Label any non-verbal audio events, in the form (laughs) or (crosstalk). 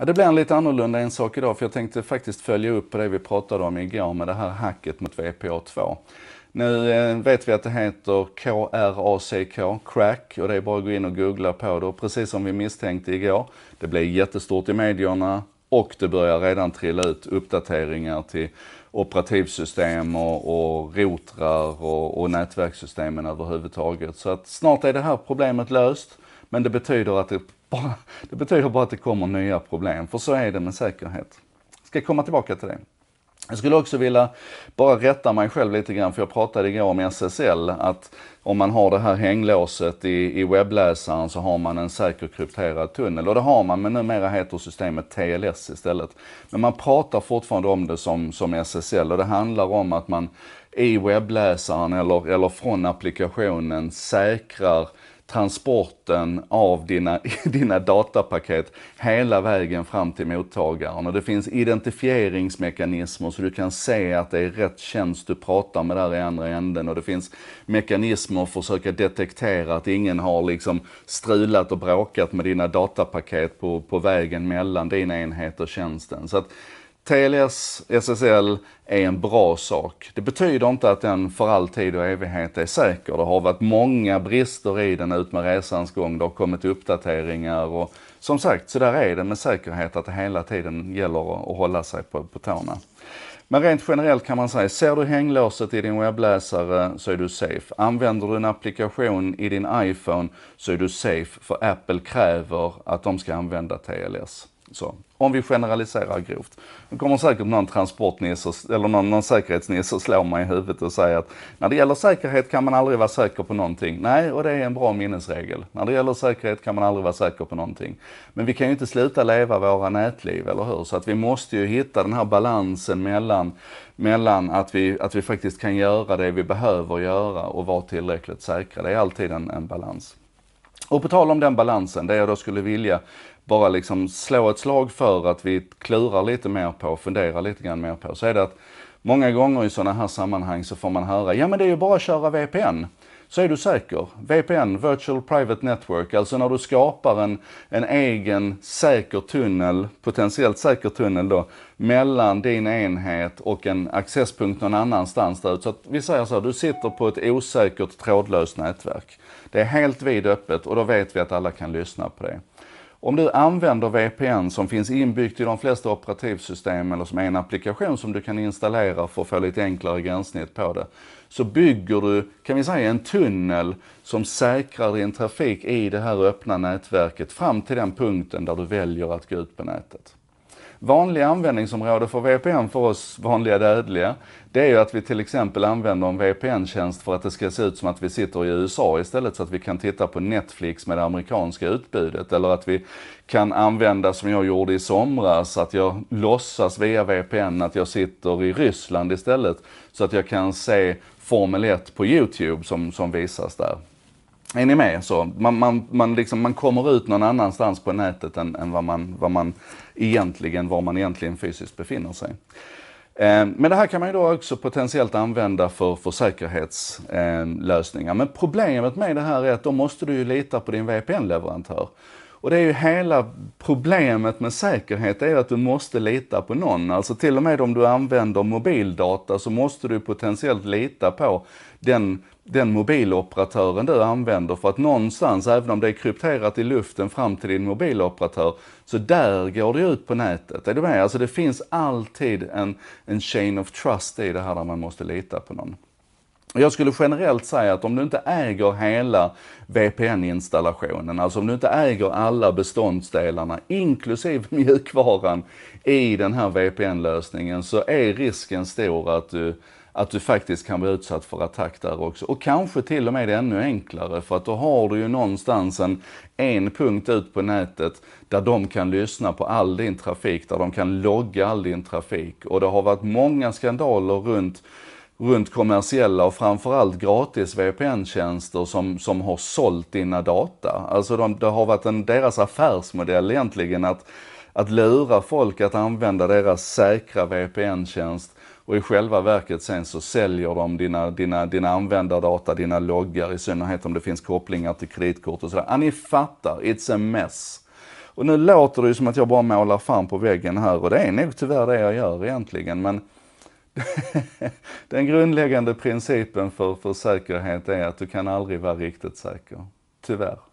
Ja, det blir en lite annorlunda en sak idag för jag tänkte faktiskt följa upp på det vi pratade om igår med det här hacket mot VPA2. Nu eh, vet vi att det heter KRACK, crack, och det är bara att gå in och googla på det. Och precis som vi misstänkte igår, det blev jättestort i medierna och det börjar redan trilla ut uppdateringar till operativsystem och, och routrar och, och nätverkssystemen överhuvudtaget. Så att snart är det här problemet löst, men det betyder att det bara, det betyder bara att det kommer nya problem, för så är det med säkerhet. Jag ska komma tillbaka till det. Jag skulle också vilja bara rätta mig själv lite grann, för jag pratade igår om SSL, att om man har det här hänglåset i, i webbläsaren så har man en säker krypterad tunnel. Och det har man, men numera heter systemet TLS istället. Men man pratar fortfarande om det som, som SSL och det handlar om att man i webbläsaren eller, eller från applikationen säkrar transporten av dina, (laughs) dina datapaket hela vägen fram till mottagaren. Och det finns identifieringsmekanismer så du kan se att det är rätt tjänst du pratar med där i andra änden. Och det finns mekanismer för att försöka detektera att ingen har liksom strulat och bråkat med dina datapaket på, på vägen mellan din enhet och tjänsten. Så att Telias SSL är en bra sak. Det betyder inte att den för all tid och evighet är säker. Det har varit många brister i den ut med resans gång. Det har kommit uppdateringar och som sagt, så där är det med säkerhet att det hela tiden gäller att hålla sig på, på tårna. Men rent generellt kan man säga, ser du hänglåset i din webbläsare så är du safe. Använder du en applikation i din iPhone så är du safe för Apple kräver att de ska använda TLS. Så, om vi generaliserar grovt. Nu kommer säkert någon transportnisse eller någon, någon säkerhetsnisse slå mig i huvudet och säga att när det gäller säkerhet kan man aldrig vara säker på någonting. Nej, och det är en bra minnesregel. När det gäller säkerhet kan man aldrig vara säker på någonting. Men vi kan ju inte sluta leva våra nätliv, eller hur? Så att vi måste ju hitta den här balansen mellan, mellan att, vi, att vi faktiskt kan göra det vi behöver göra och vara tillräckligt säkra. Det är alltid en, en balans. Och på tal om den balansen, det jag då skulle vilja bara liksom slå ett slag för att vi klurar lite mer på, funderar lite grann mer på, så är det att många gånger i sådana här sammanhang så får man höra, ja men det är ju bara att köra VPN så är du säker. VPN, Virtual Private Network, alltså när du skapar en, en egen säker tunnel, potentiellt säker tunnel då, mellan din enhet och en accesspunkt någon annanstans där. Så att vi säger så här, du sitter på ett osäkert trådlöst nätverk. Det är helt vidöppet och då vet vi att alla kan lyssna på det. Om du använder VPN som finns inbyggt i de flesta operativsystem eller som är en applikation som du kan installera för att få lite enklare gränssnitt på det. Så bygger du, kan vi säga en tunnel som säkrar din trafik i det här öppna nätverket fram till den punkten där du väljer att gå ut på nätet vanliga användningsområde för VPN för oss vanliga dödliga, det är ju att vi till exempel använder en VPN-tjänst för att det ska se ut som att vi sitter i USA istället så att vi kan titta på Netflix med det amerikanska utbudet. Eller att vi kan använda, som jag gjorde i somras, att jag låtsas via VPN att jag sitter i Ryssland istället så att jag kan se Formel 1 på Youtube som, som visas där. Är ni med? Så man, man, man, liksom, man kommer ut någon annanstans på nätet än, än vad man, vad man egentligen, var man egentligen fysiskt befinner sig. Eh, men det här kan man ju då också potentiellt använda för, för säkerhetslösningar. Eh, men problemet med det här är att då måste du ju lita på din VPN-leverantör. Och det är ju hela problemet med säkerhet, är ju att du måste lita på någon. Alltså till och med om du använder mobildata så måste du potentiellt lita på den, den mobiloperatören du använder för att någonstans, även om det är krypterat i luften fram till din mobiloperatör, så där går det ut på nätet. Är du med? Alltså det finns alltid en, en chain of trust i det här där man måste lita på någon. Jag skulle generellt säga att om du inte äger hela VPN-installationen, alltså om du inte äger alla beståndsdelarna inklusive (laughs) mjukvaran i den här VPN-lösningen så är risken stor att du, att du faktiskt kan bli utsatt för attack där också. Och kanske till och med ännu enklare för att då har du ju någonstans en, en punkt ut på nätet där de kan lyssna på all din trafik, där de kan logga all din trafik. Och det har varit många skandaler runt runt kommersiella och framförallt gratis VPN-tjänster som, som har sålt dina data. Alltså de, det har varit en, deras affärsmodell egentligen att, att lura folk att använda deras säkra VPN-tjänst och i själva verket sen så säljer de dina, dina, dina användardata, dina loggar, i synnerhet om det finns kopplingar till kreditkort och sådär. Ja, ni fattar, it's a mess. Och nu låter det ju som att jag bara målar fan på väggen här och det är nog tyvärr det jag gör egentligen men (laughs) Den grundläggande principen för, för säkerhet är att du kan aldrig vara riktigt säker. Tyvärr.